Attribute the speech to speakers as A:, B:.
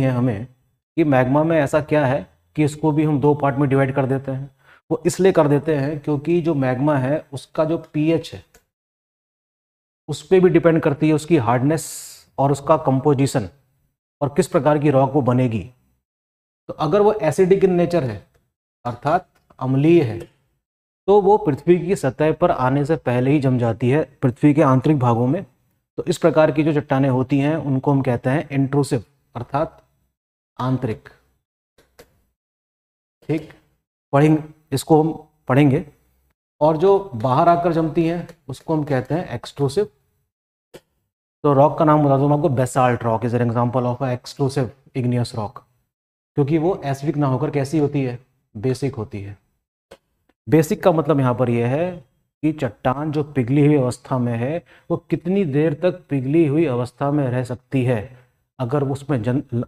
A: है हमें कि मैग्मा में ऐसा क्या है कि इसको भी हम दो पार्ट में डिवाइड कर देते हैं वो इसलिए कर देते हैं क्योंकि जो मैग्मा है उसका जो पीएच है उस पर भी डिपेंड करती है उसकी हार्डनेस और उसका कंपोजिशन और किस प्रकार की रॉक वो बनेगी तो अगर वो एसिडिक इन नेचर है अर्थात अम्लीय है तो वो पृथ्वी की सतह पर आने से पहले ही जम जाती है पृथ्वी के आंतरिक भागों में तो इस प्रकार की जो चट्टाने होती हैं उनको हम कहते हैं इंट्रोसिव अर्थात आंतरिक ठीक पढ़ेंगे इसको हम पढ़ेंगे और जो बाहर आकर जमती हैं उसको हम कहते हैं एक्सक्लूसिव तो रॉक का नाम बता दूँ आपको basalt rock is an example of exclusive igneous rock क्योंकि वो एसिडिक ना होकर कैसी होती है बेसिक होती है बेसिक का मतलब यहाँ पर यह है कि चट्टान जो पिघली हुई अवस्था में है वो कितनी देर तक पिघली हुई अवस्था में रह सकती है अगर उसमें जन